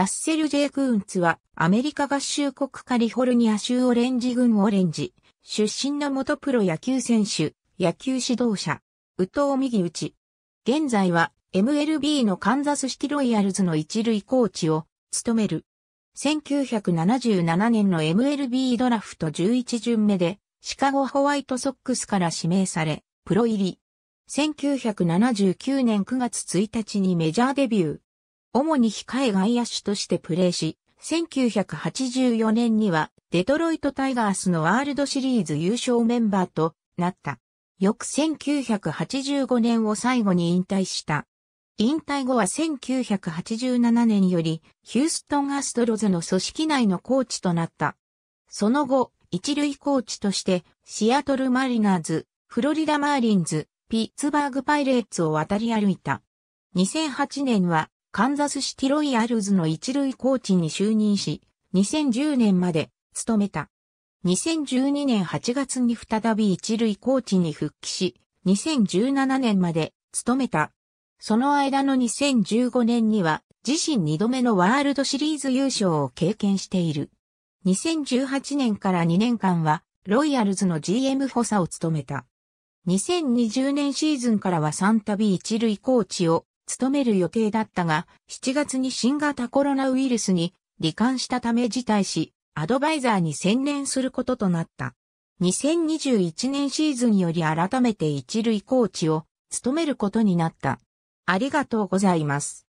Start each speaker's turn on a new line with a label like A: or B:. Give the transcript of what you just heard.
A: ラッセル・ジェイ・クーンツは、アメリカ合衆国カリフォルニア州オレンジ郡オレ
B: ンジ、出身の元プロ野球選手、野球指導者、宇藤右打ち。現在は、MLB のカンザスシティロイヤルズの一塁コーチを、務める。1977年の MLB ドラフト11巡目で、シカゴホワイトソックスから指名され、プロ入り。1979年9月1日にメジャーデビュー。主に控え外野手としてプレーし、1984年にはデトロイトタイガースのワールドシリーズ優勝メンバーとなった。翌1985年を最後に引退した。引退後は1987年よりヒューストンアストロズの組織内のコーチとなった。その後、一塁コーチとしてシアトルマリナーズ、フロリダマーリンズ、ピッツバーグパイレーツを渡り歩いた。2008年はカンザスシティロイヤルズの一塁コーチに就任し、2010年まで務めた。2012年8月に再び一塁コーチに復帰し、2017年まで務めた。その間の2015年には自身2度目のワールドシリーズ優勝を経験している。2018年から2年間はロイヤルズの GM 補佐を務めた。2020年シーズンからは3度一塁コーチを務める予定だったが、7月に新型コロナウイルスに罹患したため辞退し、アドバイザーに専念することとなった。2021年シーズンより改めて一塁コーチを務め
A: ることになった。ありがとうございます。